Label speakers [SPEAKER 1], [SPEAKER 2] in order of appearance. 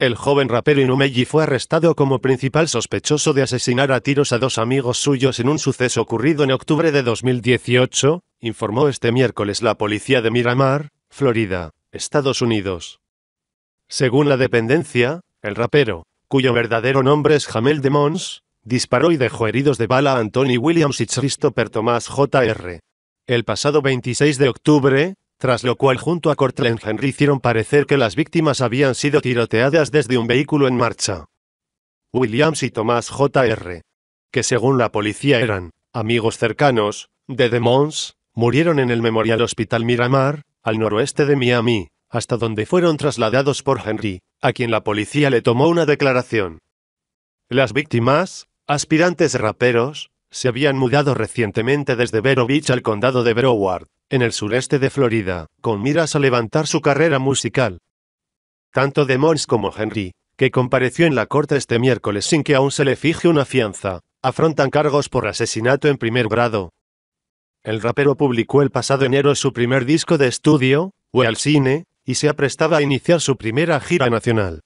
[SPEAKER 1] El joven rapero Inumeji fue arrestado como principal sospechoso de asesinar a tiros a dos amigos suyos en un suceso ocurrido en octubre de 2018, informó este miércoles la policía de Miramar, Florida, Estados Unidos. Según la dependencia, el rapero, cuyo verdadero nombre es Jamel Demons, disparó y dejó heridos de bala a Anthony Williams y Christopher Thomas Jr. El pasado 26 de octubre, tras lo cual junto a Cortland Henry hicieron parecer que las víctimas habían sido tiroteadas desde un vehículo en marcha. Williams y Thomas Jr., que según la policía eran amigos cercanos de Mons, murieron en el Memorial Hospital Miramar, al noroeste de Miami, hasta donde fueron trasladados por Henry, a quien la policía le tomó una declaración. Las víctimas, aspirantes raperos, se habían mudado recientemente desde Vero Beach al condado de Broward en el sureste de Florida, con miras a levantar su carrera musical. Tanto Demons como Henry, que compareció en la corte este miércoles sin que aún se le fije una fianza, afrontan cargos por asesinato en primer grado. El rapero publicó el pasado enero su primer disco de estudio, We al Cine, y se aprestaba a iniciar su primera gira nacional.